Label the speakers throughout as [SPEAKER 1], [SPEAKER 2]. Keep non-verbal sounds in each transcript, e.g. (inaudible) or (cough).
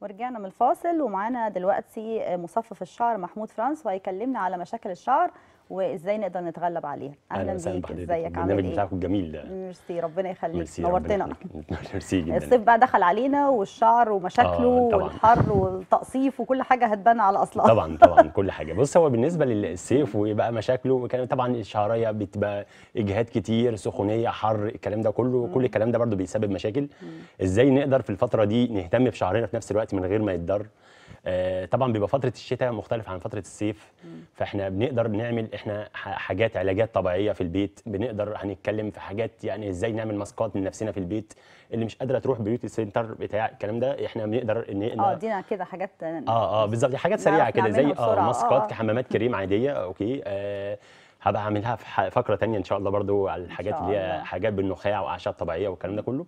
[SPEAKER 1] ورجعنا من الفاصل ومعانا دلوقتي مصفف الشعر محمود فرانس وهيكلمنا على مشاكل الشعر وازاي نقدر نتغلب عليها اهلا بيك ازيك عامل ايه البرنامج بتاعكم الجميل ده ميرسي ربنا يخليك نورتنا (laughs)
[SPEAKER 2] ميرسي جدا الصيف بقى
[SPEAKER 1] دخل علينا والشعر ومشاكله آه والحر والتقصيف وكل حاجه هتبان على اصلها طبعا طبعا
[SPEAKER 2] (laughs) كل حاجه بص هو بالنسبه للصيف وبقى مشاكله طبعا الشعريه بتبقى اجهاد كتير سخونيه حر الكلام ده كله كل الكلام ده برده بيسبب مشاكل ازاي نقدر في الفتره دي نهتم بشعرنا في نفس الوقت من غير ما يتضر آه، طبعا بيبقى فتره الشتاء مختلفه عن فتره الصيف فاحنا بنقدر نعمل احنا حاجات علاجات طبيعيه في البيت بنقدر هنتكلم في حاجات يعني ازاي نعمل ماسكات من نفسنا في البيت اللي مش قادره تروح بيوتي سنتر بتاع الكلام ده احنا بنقدر ان اه
[SPEAKER 1] دينا كده حاجات اه
[SPEAKER 2] اه بالظبط حاجات سريعه كده زي اه ماسكات آه. كحمامات كريم عاديه اوكي آه هبقى اعملها في فقره ثانيه ان شاء الله برضو على الحاجات اللي هي حاجات بالنخاع واعشاب طبيعيه والكلام ده كله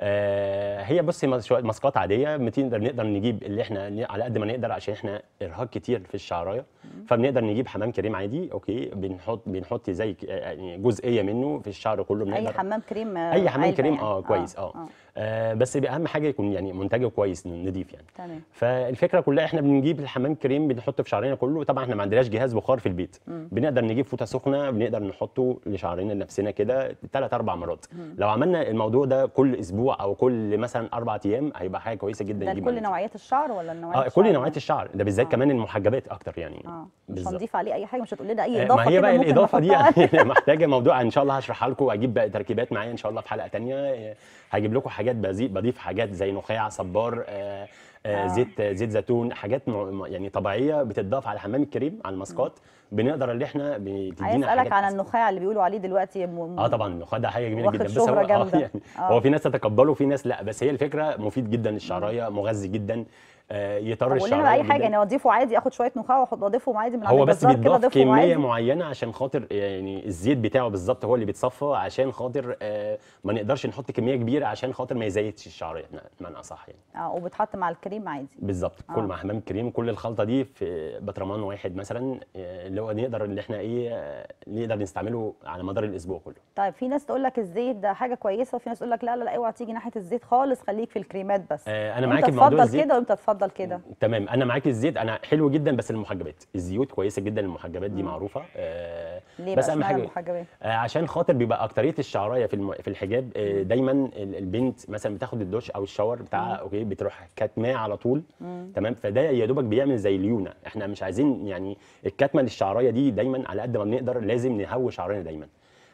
[SPEAKER 2] آه، هي بصي ماسكات عاديه 200 نقدر نجيب اللي احنا على قد ما نقدر عشان احنا ارهاق كتير في الشعرايه فبنقدر نجيب حمام كريم عادي اوكي بنحط بنحط زي آه، يعني جزئيه منه في الشعر كله بنقدر آه، اي
[SPEAKER 1] حمام كريم اي حمام كريم يعني. اه كويس آه. آه. آه,
[SPEAKER 2] آه، بس اهم حاجه يكون يعني منتجه كويس نضيف يعني تمام فالفكره كلها احنا بنجيب الحمام كريم بنحطه في شعرنا كله طبعا احنا ما عندناش جهاز بخار في البيت مم. بنقدر نجيب فوطه سخنه بنقدر نحطه لشعرنا لنفسنا كده ثلاث اربع مرات مم. لو عملنا الموضوع ده كل اسبوع او كل مثلا اربع ايام هيبقى حاجه كويسه جدا ده كل
[SPEAKER 1] نوعيات الشعر ولا النوعيات آه
[SPEAKER 2] كل نوعيات الشعر ده بالذات آه. كمان المحجبات اكتر يعني
[SPEAKER 1] آه. مش هنضيف عليه اي حاجه مش هتقول لنا اي آه، اضافه ما هي بقى الاضافه دي (laughs) يعني
[SPEAKER 2] محتاجه موضوع ان شاء الله هشرحها لكم واجيب بقى تركيبات معايا ان شاء الله في حلقه ثانيه آه، هجيب لكم حاجات بضيف حاجات زي نخاع صبار آه، زيت زيت زيتون حاجات يعني طبيعيه بتتضاف على الحمام الكريم على الماسكات بنقدر اللي احنا بتدينا عايز اسالك على
[SPEAKER 1] النخاع اللي بيقولوا عليه دلوقتي م... اه طبعا
[SPEAKER 2] النخاع ده حاجه جميله جدا بس هو آه (laughs) يعني آه. هو في ناس تتقبله وفي ناس لا بس هي الفكره مفيد جدا للشعرايه مغذي جدا آه، يطرش شعره اي حاجه يعني
[SPEAKER 1] اضيفه عادي اخد شويه نخاع واحط اضيفه عادي من هو بس بيتضاف كميه عادي.
[SPEAKER 2] معينه عشان خاطر يعني الزيت بتاعه بالظبط هو اللي بيتصفى عشان خاطر آه، ما نقدرش نحط كميه كبيره عشان خاطر ما يزيتش الشعريه يعني بمعنى اصح
[SPEAKER 1] يعني اه وبتحط مع الكريم عادي بالظبط آه. كل مع
[SPEAKER 2] حمام كريم كل الخلطه دي في بطرمان واحد مثلا آه، اللي هو نقدر اللي احنا ايه نقدر نستعمله على مدار الاسبوع كله
[SPEAKER 1] طيب في ناس تقول لك الزيت ده حاجه كويسه وفي ناس تقول لك لا لا لا اوعى تيجي ناحيه الزيت خالص خليك في الكريمات بس آه انا معاك في موضوع الزيت كده وانت تفضل اتفضل كده
[SPEAKER 2] تمام انا معاك الزيت انا حلو جدا بس المحجبات الزيوت كويسه جدا المحجبات دي معروفه آه
[SPEAKER 1] ليه بس اهم حاجه
[SPEAKER 2] آه عشان خاطر بيبقى اكتريه الشعرايه في الم... في الحجاب آه دايما البنت مثلا بتاخد الدوش او الشاور بتاعها اوكي بتروح كاتماه على طول مم. تمام فده يا دوبك بيعمل زي ليونه احنا مش عايزين يعني الكتمه للشعرايه دي دايما على قد ما بنقدر لازم نهوي شعرنا دايما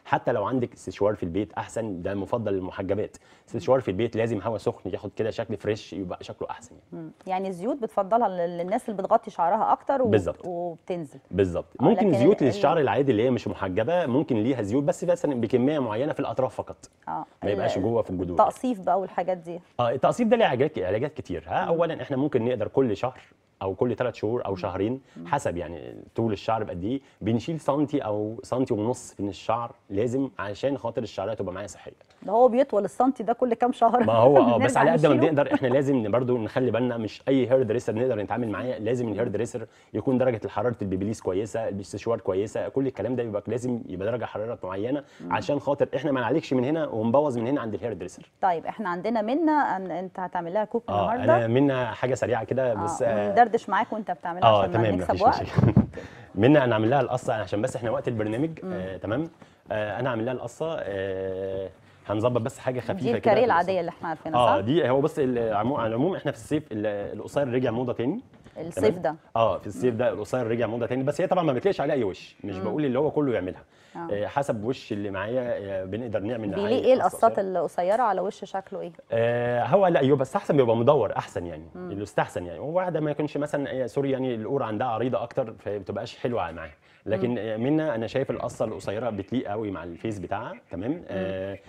[SPEAKER 2] حتى لو عندك استشوار في البيت احسن ده مفضل للمحجبات استشوار في البيت لازم هواء سخن ياخد كده شكل فريش يبقى شكله احسن
[SPEAKER 1] يعني يعني الزيوت بتفضلها للناس اللي بتغطي شعرها اكتر و... بالزبط. وبتنزل
[SPEAKER 2] بالظبط ممكن زيوت إيه؟ للشعر العادي اللي هي مش محجبه ممكن ليها زيوت بس مثلا بكميه معينه في الاطراف فقط
[SPEAKER 1] اه ما يبقاش جوه في الجذور التقصيف بقى والحاجات دي
[SPEAKER 2] اه التقصيف ده ليه علاجات علاجات كتير ها اولا احنا ممكن نقدر كل شهر او كل ثلاث شهور او شهرين حسب يعني طول الشعر بقد ايه بنشيل سنتي او سنتي ونص من الشعر لازم عشان خاطر الشعرات تبقى معايا صحيه
[SPEAKER 1] ده هو بيطول السنتي ده كل كام شهر ما هو اه (laughs) بس على قد ما بنقدر
[SPEAKER 2] احنا لازم برضو نخلي بالنا مش اي هير دريسر نقدر نتعامل معاه لازم الهير دريسر يكون درجه حراره البيبليس كويسه الاستشوار كويسه كل الكلام ده يبقى لازم يبقى درجه حراره معينه عشان خاطر احنا ما نعالجش من هنا ونبوظ من هنا عند الهير دريسر
[SPEAKER 1] طيب احنا عندنا منا أن انت هتعمل لها كوك آه النهارده انا
[SPEAKER 2] منا حاجه سريعه كده آه، بس آه
[SPEAKER 1] ندردش معاك وانت بتعملها آه عشان تمام نكسب وقت
[SPEAKER 2] (laughs) (laughs) منا انا عامل لها القصه عشان بس احنا وقت البرنامج آه تمام آه انا عامل لها القصه آه هنظبط بس حاجه خفيفه دي الكاريه العاديه
[SPEAKER 1] اللي احنا عارفينها اه
[SPEAKER 2] دي هو بس على العموم احنا في الصيف القصير رجع موضه تاني الصيف ده اه في الصيف ده القصير رجع موضه تاني بس هي طبعا ما بتلاقيش عليها اي وش مش مم. بقول اللي هو كله يعملها آه. آه حسب وش اللي معايا آه، بنقدر نعمل معاه بيليق ايه القصات
[SPEAKER 1] يعني. القصيره على وش شكله ايه؟
[SPEAKER 2] آه هو لا يبقى استحسن بيبقى مدور احسن يعني مم. اللي استحسن يعني وواحده ما يكونش مثلا آه، سوري يعني القور عندها عريضه اكتر فما بتبقاش حلوه معاها لكن آه، منا انا شايف القصه القصيره بتليق قوي مع الفيس بتاعها تمام آه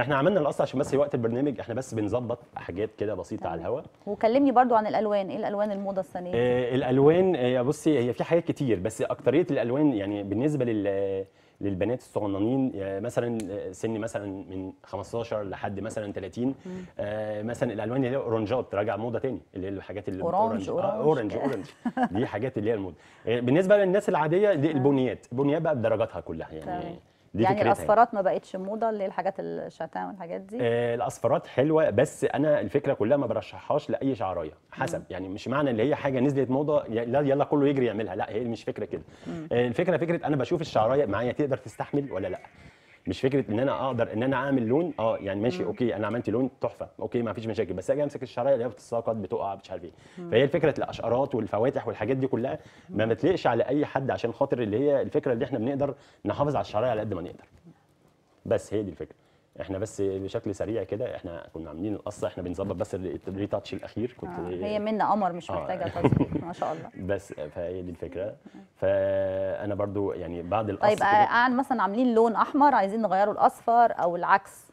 [SPEAKER 2] احنا عملنا القصة عشان بس وقت البرنامج احنا بس بنظبط حاجات كده بسيطه على الهواء
[SPEAKER 1] وكلمني برضو عن الالوان ايه الالوان الموضه السنه دي
[SPEAKER 2] آه الالوان آه بصي هي في حاجات كتير بس اكتريه الالوان يعني بالنسبه لل للبنات الصغننين آه، مثلا آه، سن مثلا من 15 لحد مثلا 30 آه مثلا الالوان اللي هي اورنجات راجع موضه تاني اللي هي الحاجات اللي آه، اورنج اورنج آه اورنج, أورنج. دي حاجات اللي هي الموضه بالنسبه للناس العاديه دي البنيات بنيات بقى بدرجاتها كلها يعني طبعا. دي يعني, يعني. الاصفرات
[SPEAKER 1] ما بقتش موضه اللي الحاجات الشتان والحاجات دي
[SPEAKER 2] آه الاصفرات حلوه بس انا الفكره كلها ما برشحهاش لاي شعرايه حسب مم. يعني مش معنى ان هي حاجه نزلت موضه يلا, يلا كله يجري يعملها لا هي مش فكره كده آه الفكره فكره انا بشوف الشعرايه معايا تقدر تستحمل ولا لا مش فكره ان انا اقدر ان انا اعمل لون اه يعني ماشي مم. اوكي انا عملت لون تحفه اوكي ما فيش مشاكل بس اجي امسك الشرايه اللي هي بتتساقط بتقع مش عارف ايه فهي الفكره الاشقرات والفواتح والحاجات دي كلها ما بتليقش على اي حد عشان خاطر اللي هي الفكره اللي احنا بنقدر نحافظ على الشرايه على قد ما نقدر بس هي دي الفكره احنا بس بشكل سريع كده احنا كنا عاملين القصه احنا بنظبط بس الريتاتش الاخير كنت آه. هي آه،
[SPEAKER 1] منا قمر مش آه، محتاجه آه. تظبيط (laughs) ما
[SPEAKER 2] شاء الله بس فهي دي الفكره فانا برضو يعني بعد القص طيب آه، قاعد
[SPEAKER 1] مثلا عاملين لون احمر عايزين نغيره الاصفر او العكس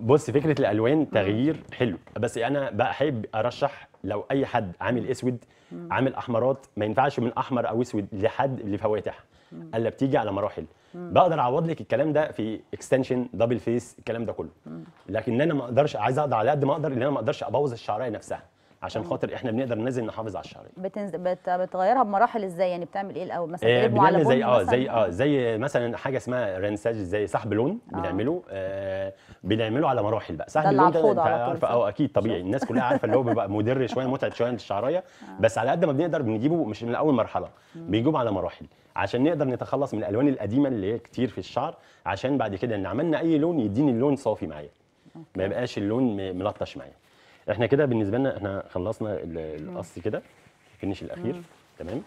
[SPEAKER 2] بص فكره الالوان تغيير حلو بس انا بحب ارشح لو اي حد عامل اسود عامل احمرات ما ينفعش من احمر او اسود لحد لفواتح الا بتيجي على مراحل بقدر اعوض لك الكلام ده في اكستنشن دبل فيس الكلام ده كله لكن انا ما اقدرش عايز اقدر على قد ما اقدر ان انا ما اقدرش ابوظ الشعرايه نفسها عشان خاطر احنا بنقدر ننزل نحافظ على الشعريه
[SPEAKER 1] بتنزل بت... بتغيرها بمراحل ازاي يعني بتعمل ايه الاول مثلا إيه بنعمل زي اه زي اه
[SPEAKER 2] زي مثلا حاجه اسمها رنساج زي سحب لون آه. بنعمله آه بنعمله على مراحل بقى سحب اللون ده انت عارفه اه اكيد طبيعي الناس كلها عارفه اللي هو بيبقى (laughs) مدر شويه متعب شويه للشعرايه آه. بس على قد ما بنقدر بنجيبه مش من اول مرحله بنجيبه على مراحل عشان نقدر نتخلص من الالوان القديمه اللي هي كتير في الشعر عشان بعد كده ان عملنا اي لون يديني اللون صافي معايا ما يبقاش اللون ملطش معايا احنا كده بالنسبه لنا احنا خلصنا القص كده الفينش الاخير مم. تمام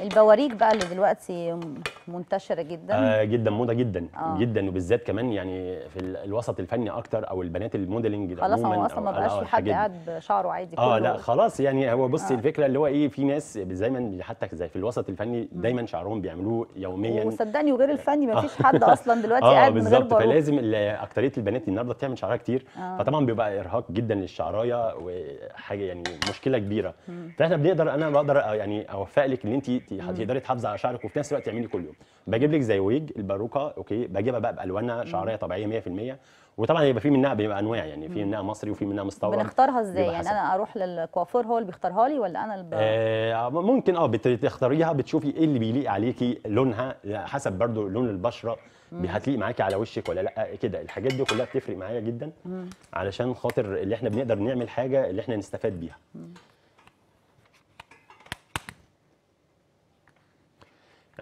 [SPEAKER 1] البواريك بقى اللي دلوقتي منتشره جدا آه
[SPEAKER 2] جدا موضه جدا آه. جدا وبالذات كمان يعني في الوسط الفني اكتر او البنات الموديلنج خلاص هو اصلا ما بقاش في حد قاعد
[SPEAKER 1] بشعره عادي اه لا
[SPEAKER 2] خلاص يعني هو بصي آه. الفكره اللي هو ايه في ناس دايما حتى زي في الوسط الفني دايما شعرهم بيعملوه يوميا
[SPEAKER 1] وصدقني وغير الفني ما فيش حد (laughs) آه، اصلا دلوقتي آه قاعد من غير بالظبط فلازم
[SPEAKER 2] اكتريه البنات النهارده بتعمل شعرها كتير آه. فطبعا بيبقى ارهاق جدا للشعرايه وحاجه يعني مشكله كبيره مم. فاحنا بنقدر انا بقدر يعني اوفق لك ان انت تقدري تحافظي على شعرك وفي نفس الوقت تعملي كل يوم بجيب لك زي ويج الباروكه اوكي بجيبها بقى بالوانها شعريه طبيعيه 100% وطبعا هيبقى في منها بيبقى انواع يعني في منها مصري وفي منها مستورد بنختارها
[SPEAKER 1] ازاي يعني انا اروح للكوافير هو اللي بيختارها لي ولا انا اللي
[SPEAKER 2] آه ممكن اه بتختاريها بتشوفي ايه اللي بيليق عليكي لونها حسب برده لون البشره هتليق معاكي على وشك ولا لا كده الحاجات دي كلها بتفرق معايا جدا مم. علشان خاطر اللي احنا بنقدر نعمل حاجه اللي احنا نستفاد بيها مم.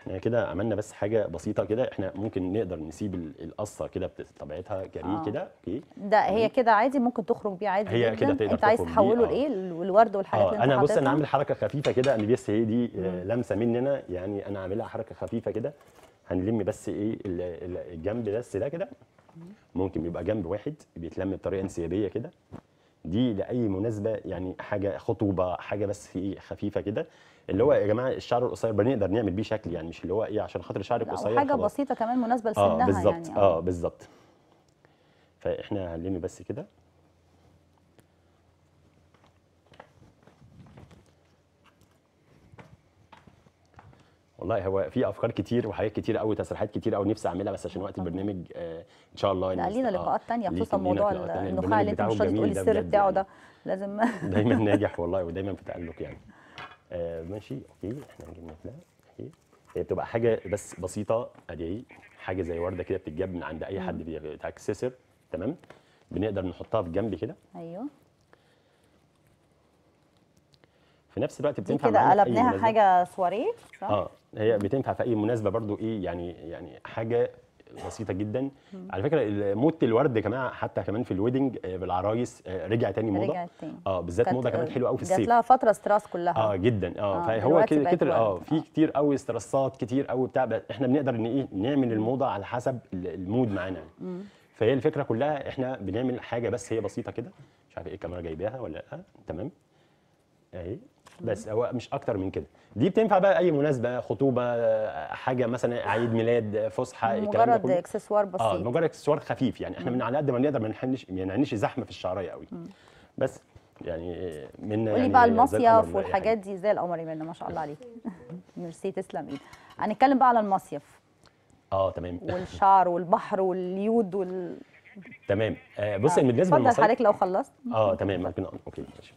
[SPEAKER 2] احنا كده عملنا بس حاجه بسيطه كده احنا ممكن نقدر نسيب القصه كده بطبيعتها كريه آه. كده اوكي
[SPEAKER 1] ده هي كده عادي ممكن تخرج بيه عادي هي كده تقدر انت عايز تحوله آه. لايه الورد والحاجات آه. اللي انت انا بص انا عامل
[SPEAKER 2] حركه خفيفه كده ان بس هي دي آه، لمسه مننا يعني انا عاملها حركه خفيفه كده هنلم بس ايه الجنب بس ده كده ممكن يبقى جنب واحد بيتلم بطريقه انسيابيه كده دي لاي مناسبه يعني حاجه خطوبه حاجه بس في إيه، خفيفه كده اللي هو يا جماعه الشعر القصير بنقدر نعمل بيه شكل يعني مش اللي هو ايه عشان خاطر شعرك قصير حاجه خلاص. بسيطه كمان مناسبه آه، لسنها آه يعني اه بالظبط اه بالظبط فاحنا هنلم بس كده والله هو في افكار كتير وحاجات كتير قوي تسريحات كتير قوي نفسي اعملها بس عشان وقت البرنامج آه، ان شاء الله لا لينا آه، لقاءات ثانيه خصوصا موضوع النخاع اللي انت مش راضي تقولي السر بتاعه يعني. ده
[SPEAKER 1] لازم (laughs) دايما (laughs)
[SPEAKER 2] ناجح والله ودايما في تالق يعني آه، ماشي اوكي احنا جبنا ده اوكي هي بتبقى حاجه بس بسيطه ادي اهي حاجه زي ورده كده بتتجاب من عند اي حد بتاكسسر تمام بنقدر نحطها في جنب كده ايوه في نفس الوقت بتنفع كده قلبناها
[SPEAKER 1] حاجه سواريه صح؟ اه
[SPEAKER 2] هي بتنفع في اي مناسبه برضو ايه يعني يعني حاجه بسيطه جدا على فكره موت الورد كمان حتى كمان في الويدنج بالعرايس آه، آه، رجع تاني موضه رجع تاني. اه بالذات موضه كمان حلوه قوي في الصيف جات لها
[SPEAKER 1] فتره استراس كلها اه
[SPEAKER 2] جدا اه, آه فهو كتر اه في آه. كتير قوي استراسات كتير قوي بتاع احنا بنقدر ان ايه نعمل الموضه على حسب المود معانا فهي الفكره كلها احنا بنعمل حاجه بس هي بسيطه كده مش عارف ايه الكاميرا جايباها ولا لا تمام اهي بس هو مش اكتر من كده دي بتنفع بقى اي مناسبه خطوبه حاجه مثلا عيد ميلاد فسحه كله مجرد اكسسوار بسيط اه مجرد اكسسوار خفيف يعني احنا من على قد ما نقدر ما نحنش ما نعنيش زحمه في الشعريه قوي بس يعني من قولي يعني بقى المصيف والحاجات
[SPEAKER 1] دي زي القمر يا ما شاء الله عليك (laughs) ميرسي تسلم ايدك هنتكلم بقى على المصيف
[SPEAKER 2] اه تمام (laughs) والشعر
[SPEAKER 1] والبحر واليود وال
[SPEAKER 2] تمام آه بص آه. بالنسبه حضرتك لو
[SPEAKER 1] خلصت اه
[SPEAKER 2] تمام ممكن اوكي ماشي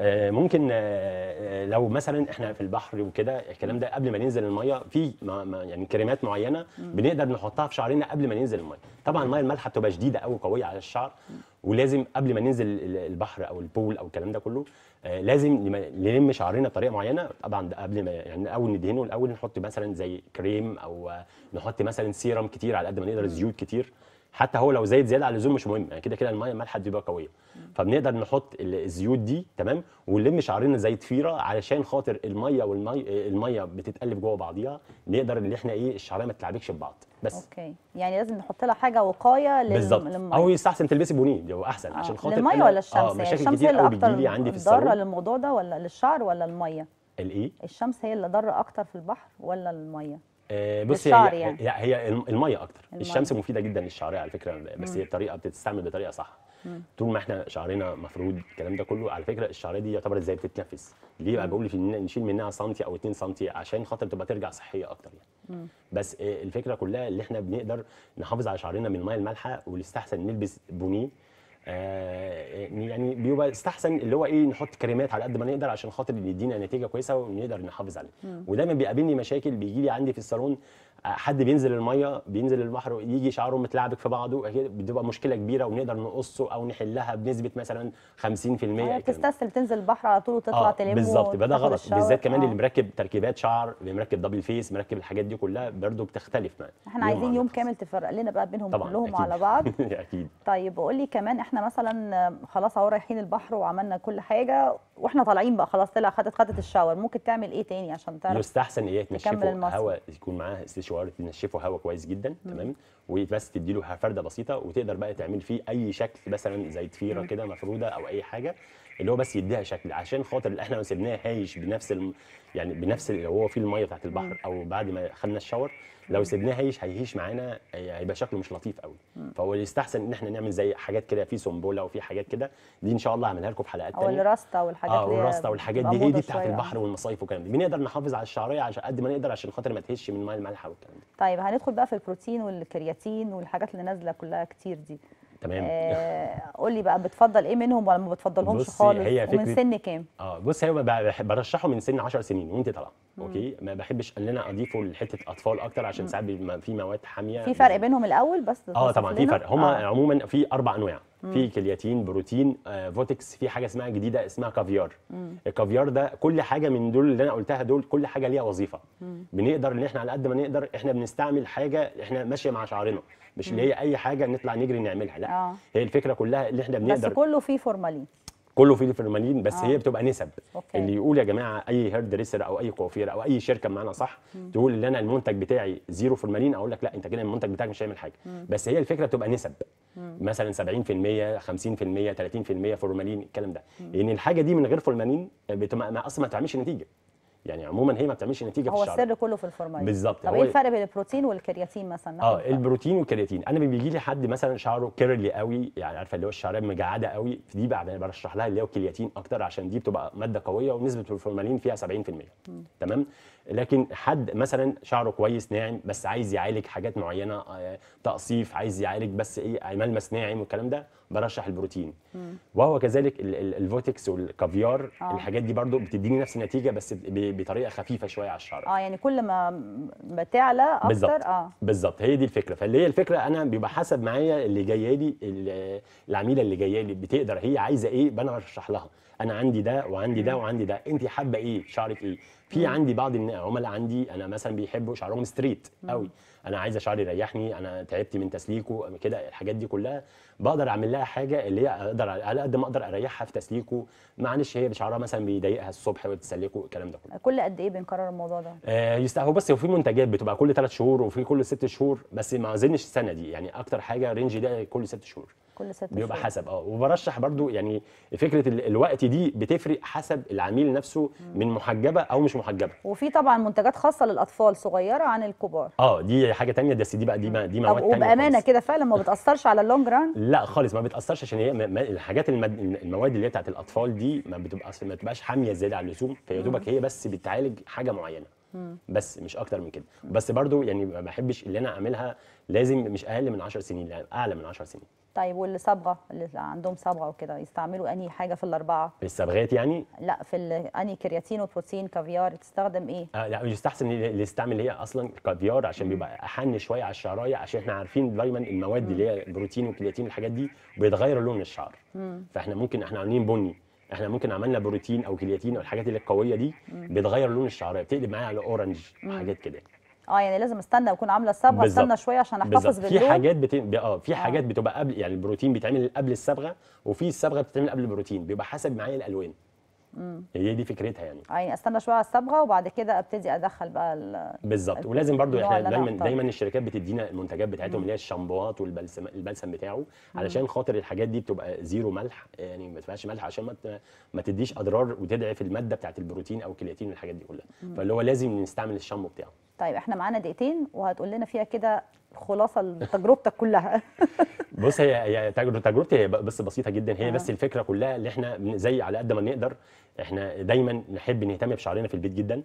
[SPEAKER 2] آه، ممكن آه، آه، لو مثلا احنا في البحر وكده الكلام ده قبل ما ننزل الميه في يعني كريمات معينه بنقدر نحطها في شعرنا قبل ما ننزل الميه طبعا الميه المالحه بتبقى شديده قوي قويه على الشعر ولازم قبل ما ننزل البحر او البول او الكلام ده كله لازم نلم شعرنا بطريقه معينه طبعا قبل ما يعني اول ندهنه الاول نحط مثلا زي كريم او نحط مثلا سيرم كتير على قد ما نقدر زيوت كتير حتى هو لو زايد زياده عن اللزوم مش مهم يعني كده كده الميه المالحه دي بقى قويه فبنقدر نحط الزيوت دي تمام ونلم شعرنا زي تفيره علشان خاطر الميه والميه الميه بتتقلب جوه بعضيها نقدر ان احنا ايه الشعريه ما تتلعبكش ببعض
[SPEAKER 1] بس اوكي يعني لازم نحط لها حاجه وقايه للم... بالظبط
[SPEAKER 2] او يستحسن تلبسي بونيه دي هو احسن آه. عشان خاطر الميه ولا الشمس آه يعني الشمس هي اللي بتجيلي عندي في ضاره
[SPEAKER 1] للموضوع ده ولا للشعر ولا الميه الايه الشمس هي اللي ضاره اكتر في البحر ولا الميه
[SPEAKER 2] آه، بصي هي, يعني. هي الميه اكتر المية. الشمس مفيده جدا للشعر على فكره بس هي الطريقه بتتستعمل بطريقه صح مم. طول ما احنا شعرنا مفرود الكلام ده كله على فكره الشعريه دي يعتبر ازاي بتتنفس ليه بقى بقول ان نشيل منها سنتي او 2 سنتي عشان خاطر تبقى ترجع صحيه اكتر يعني مم. بس آه، الفكره كلها اللي احنا بنقدر نحافظ على شعرنا من الميه المالحه والاستحسن نلبس بونيه آه، يعني بيبقى استحسن اللي هو ايه نحط كريمات على قد ما نقدر عشان خاطر يدينا نتيجه كويسه ونقدر نحافظ عليها ودايما بيقابلني مشاكل بيجي لي عندي في الصالون حد بينزل الميه بينزل البحر ويجي شعره متلعبك في بعضه اكيد بتبقى مشكله كبيره ونقدر نقصه او نحلها بنسبه مثلا 50% يعني
[SPEAKER 1] بتستسهل تنزل البحر على طول وتطلع آه تلم بالظبط ده غلط بالذات كمان آه. اللي
[SPEAKER 2] مركب تركيبات شعر اللي مركب دبل فيس مركب الحاجات دي كلها برده بتختلف معانا احنا عايزين
[SPEAKER 1] يوم كامل تفرق لنا بقى بينهم طبعًا كلهم أكيد. على بعض (laughs) اكيد طيب قول لي كمان احنا مثلا خلاص اهو رايحين البحر وعملنا كل حاجه واحنا طالعين بقى خلاص طلع خدت خدت الشاور ممكن تعمل ايه تاني عشان تعرف
[SPEAKER 2] يستحسن ان هي تنشفه هواء يكون معاها استشوار تنشفه هواء كويس جدا مم. تمام وبس تدي له فرده بسيطه وتقدر بقى تعمل فيه اي شكل مثلا زي تفيره كده مفروده او اي حاجه اللي هو بس يديها شكل عشان خاطر احنا لو سيبناه هايش بنفس الم... يعني بنفس اللي هو فيه الميه بتاعت البحر او بعد ما خدنا الشاور لو سيبناه هايش هيهيش معانا هيبقى شكله مش لطيف قوي فهو يستحسن ان احنا نعمل زي حاجات كده في سنبله وفي حاجات كده دي ان شاء الله هعملها لكم في حلقات ثانيه والراسطه
[SPEAKER 1] والحاجات اه والراسطه والحاجات دي هي دي بتاعت البحر
[SPEAKER 2] والمصايف والكلام ده بنقدر نحافظ على الشعريه عشان قد ما نقدر عشان خاطر ما تهش من الميه المالحه والكلام ده
[SPEAKER 1] طيب هندخل بقى في البروتين والكرياتين والحاجات اللي نازله كلها كتير دي
[SPEAKER 2] تمام آه،
[SPEAKER 1] قول لي بقى بتفضل ايه منهم ولا ما بتفضلهمش خالص هي فكرة ومن سن كام
[SPEAKER 2] اه بص هي برشحه من سن 10 سنين وانت طالعه اوكي ما بحبش ان انا اضيفه لحته اطفال اكتر عشان ساعات في مواد حاميه في
[SPEAKER 1] فرق بينهم الاول بس اه طبعا في فرق هم آه.
[SPEAKER 2] عموما في اربع انواع في كرياتين بروتين آه، فوتكس في حاجه اسمها جديده اسمها كافيار الكافيار ده كل حاجه من دول اللي انا قلتها دول كل حاجه ليها وظيفه مم. بنقدر ان احنا على قد ما نقدر احنا بنستعمل حاجه احنا ماشيه مع شعرنا مش اللي هي اي حاجه نطلع نجري نعملها لا آه. هي الفكره كلها اللي احنا بنقدر بس كله
[SPEAKER 1] فيه فورمالين
[SPEAKER 2] كله فيه الفرمالين بس آه. هي بتبقى نسب أوكي. اللي يقول يا جماعه اي هيرد ريسر او اي كوافير او اي شركه بمعنى صح مم. تقول ان انا المنتج بتاعي زيرو فرمالين اقول لك لا انت كده المنتج بتاعك مش هيعمل حاجه مم. بس هي الفكره بتبقى نسب مم. مثلا 70% 50% 30% فرمالين الكلام ده لان يعني الحاجه دي من غير فورمالين اصلا ما تعملش نتيجه يعني عموما هي ما بتعملش نتيجه في الشعر هو السر
[SPEAKER 1] كله في الفورمالين بالظبط طب ايه الفرق بين البروتين والكرياتين مثلا اه
[SPEAKER 2] البروتين والكرياتين انا بيجي لي حد مثلا شعره كيرلي قوي يعني عارفه اللي هو الشعريه مجعده قوي في دي بعد برشح لها اللي هو كرياتين اكتر عشان دي بتبقى ماده قويه ونسبه الفورمالين فيها 70% تمام لكن حد مثلا شعره كويس ناعم بس عايز يعالج حاجات معينه آه، تقصيف عايز يعالج بس ايه ملمس ناعم والكلام ده برشح البروتين مم. وهو كذلك الفوتكس والكافيار آه. الحاجات دي برضو بتديني نفس النتيجه بس بطريقه خفيفه شويه على الشعر
[SPEAKER 1] اه يعني كل ما بتعلى اكتر بالزبط. اه
[SPEAKER 2] بالظبط هي دي الفكره فاللي هي الفكره انا بيبقى حسب معايا اللي جايه لي العميله اللي جايه لي بتقدر هي عايزه ايه بنا برشح لها انا عندي ده وعندي ده وعندي ده انت حابه ايه شعرك ايه في عندي بعض العملاء عندي انا مثلا بيحبوا شعرهم ستريت قوي انا عايز شعري يريحني انا تعبت من تسليكه كده الحاجات دي كلها بقدر اعمل لها حاجه اللي هي اقدر على قد ما اقدر اريحها في تسليكه معلش هي شعرها مثلا بيضايقها الصبح وبتسلكه الكلام ده كله
[SPEAKER 1] كل قد ايه بنكرر الموضوع ده
[SPEAKER 2] آه يستاهل بس وفي منتجات بتبقى كل ثلاث شهور وفي كل ست شهور بس ما اظنش السنه دي يعني اكتر حاجه رينج ده كل ست شهور
[SPEAKER 1] كل ست بيبقى شهور.
[SPEAKER 2] حسب اه وبرشح برضو يعني فكره الوقت دي بتفرق حسب العميل نفسه مم. من محجبه او مش محجبه
[SPEAKER 1] وفي طبعا منتجات خاصه للاطفال صغيره عن الكبار
[SPEAKER 2] اه دي حاجه ثانيه بس دي بقى دي بقى دي مواد ثانيه وبامانه
[SPEAKER 1] كده فعلا ما بتاثرش على اللونج ران
[SPEAKER 2] (laughs) لا خالص ما بتاثرش عشان هي الحاجات المد... المواد اللي هي بتاعت الاطفال دي ما بتبقاش ما بتبقاش حاميه زياده عن اللزوم فيا دوبك هي بس بتعالج حاجه معينه بس مش اكتر من كده بس برضو يعني ما بحبش اللي انا اعملها لازم مش اقل من 10 سنين لا اعلى من 10 سنين
[SPEAKER 1] طيب واللي صبغه اللي عندهم صبغه وكده يستعملوا انهي حاجه في الاربعه
[SPEAKER 2] في الصبغات يعني
[SPEAKER 1] لا في انهي كرياتين وبروتين كافيار تستخدم ايه
[SPEAKER 2] آه لا يستحسن اللي يستعمل هي اصلا كافيار عشان مم. بيبقى احن شويه على الشعرايه عشان احنا عارفين دايما المواد مم. اللي هي بروتين وكرياتين والحاجات دي بيتغير لون الشعر مم. فاحنا ممكن احنا عاملين بني احنا ممكن عملنا بروتين او كرياتين او الحاجات اللي القويه دي بتغير لون الشعريه بتقلب معايا على اورنج حاجات كده
[SPEAKER 1] اه يعني لازم استنى اكون عامله الصبغه استنى شويه عشان احتفظ باللون في حاجات
[SPEAKER 2] بت... اه في اه. حاجات بتبقى قبل يعني البروتين بيتعمل قبل الصبغه وفي الصبغه بتتعمل قبل البروتين بيبقى حسب معايا الالوان مم. هي دي فكرتها يعني
[SPEAKER 1] يعني استنى شويه على الصبغه وبعد كده ابتدي ادخل بقى
[SPEAKER 2] بالظبط ولازم برضو احنا دايما دايما الشركات بتدينا المنتجات بتاعتهم اللي هي الشامبوات والبلسم البلسم بتاعه علشان خاطر الحاجات دي بتبقى زيرو ملح يعني ما تبقاش ملح عشان ما ما تديش اضرار وتضعف الماده بتاعت البروتين او الكرياتين والحاجات دي كلها فاللي هو لازم نستعمل الشامبو بتاعه
[SPEAKER 1] طيب احنا معانا دقيقتين وهتقول لنا فيها كده خلاصه لتجربتك كلها
[SPEAKER 2] (laughs) بص هي تجربتي هي بس بسيطه جدا هي آه. بس الفكره كلها اللي احنا زي على قد ما نقدر احنا دايما نحب نهتم بشعرنا في البيت جدا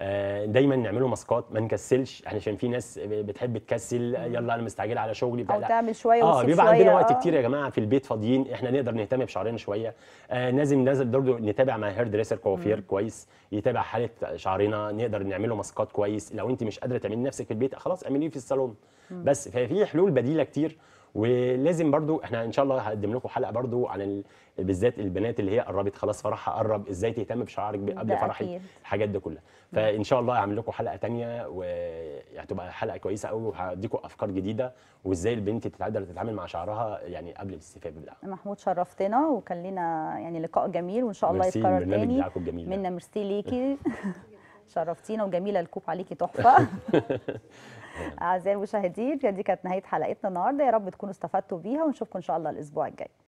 [SPEAKER 2] آه، دايما نعمله ماسكات ما نكسلش احنا عشان في ناس بتحب تكسل يلا انا مستعجله على شغلي بتاع او
[SPEAKER 1] تعمل شويه اه بيبقى عندنا وقت آه. كتير يا
[SPEAKER 2] جماعه في البيت فاضيين احنا نقدر نهتم بشعرنا شويه آه لازم برضه نتابع مع هير دريسر كوافير كويس يتابع حاله شعرنا نقدر نعمله ماسكات كويس لو انت مش قادره تعملي نفسك في البيت خلاص اعمليه في الصالون بس ففي حلول بديله كتير ولازم برضو احنا ان شاء الله هقدم لكم حلقه برضو عن ال... بالذات البنات اللي هي قربت خلاص فرحها قرب ازاي تهتم بشعرك قبل فرحك الحاجات دي كلها فان شاء الله هعمل لكم حلقه ثانيه وهتبقى حلقه كويسه قوي وهديكم افكار جديده وازاي البنت تتعدل تتعامل مع شعرها يعني قبل الاستفاده بتاعها
[SPEAKER 1] محمود شرفتنا وكان لنا يعني لقاء جميل وان شاء الله يتكرر تاني منا ميرسي ليكي (laughs) شرفتينا وجميله الكوب عليكي تحفه (laughs) اعزائي المشاهدين دي كانت نهايه حلقتنا النهارده يا رب تكونوا استفدتوا بيها ونشوفكم ان شاء الله الاسبوع الجاي